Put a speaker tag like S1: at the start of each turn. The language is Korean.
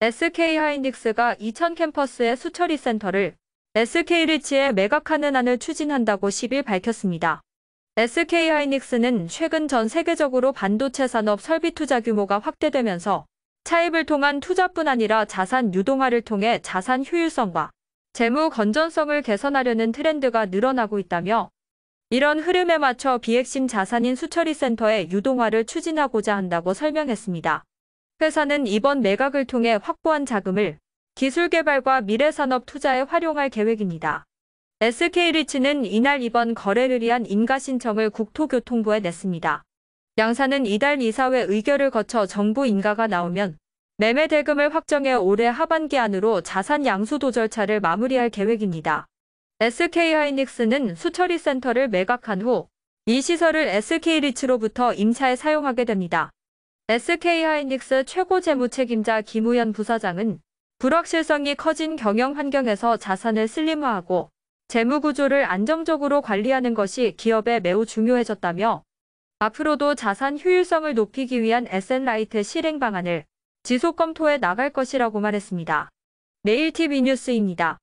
S1: SK하이닉스가 이천 캠퍼스의 수처리 센터를 SK리치에 매각하는 안을 추진한다고 10일 밝혔습니다. SK하이닉스는 최근 전 세계적으로 반도체 산업 설비 투자 규모가 확대되면서 차입을 통한 투자뿐 아니라 자산 유동화를 통해 자산 효율성과 재무 건전성을 개선하려는 트렌드가 늘어나고 있다며 이런 흐름에 맞춰 비핵심 자산인 수처리 센터의 유동화를 추진하고자 한다고 설명했습니다. 회사는 이번 매각을 통해 확보한 자금을 기술 개발과 미래 산업 투자에 활용할 계획입니다. SK리츠는 이날 이번 거래를 위한 인가 신청을 국토교통부에 냈습니다. 양사는 이달 이사회 의결을 거쳐 정부 인가가 나오면 매매 대금을 확정해 올해 하반기 안으로 자산 양수도 절차를 마무리할 계획입니다. SK하이닉스는 수처리 센터를 매각한 후 이 시설을 SK리츠로부터 임차에 사용하게 됩니다. SK하이닉스 최고 재무책임자 김우현 부사장은 불확실성이 커진 경영 환경에서 자산을 슬림화하고 재무구조를 안정적으로 관리하는 것이 기업에 매우 중요해졌다며 앞으로도 자산 효율성을 높이기 위한 s n 라이트 실행 방안을 지속 검토해 나갈 것이라고 말했습니다. 네일TV 뉴스입니다.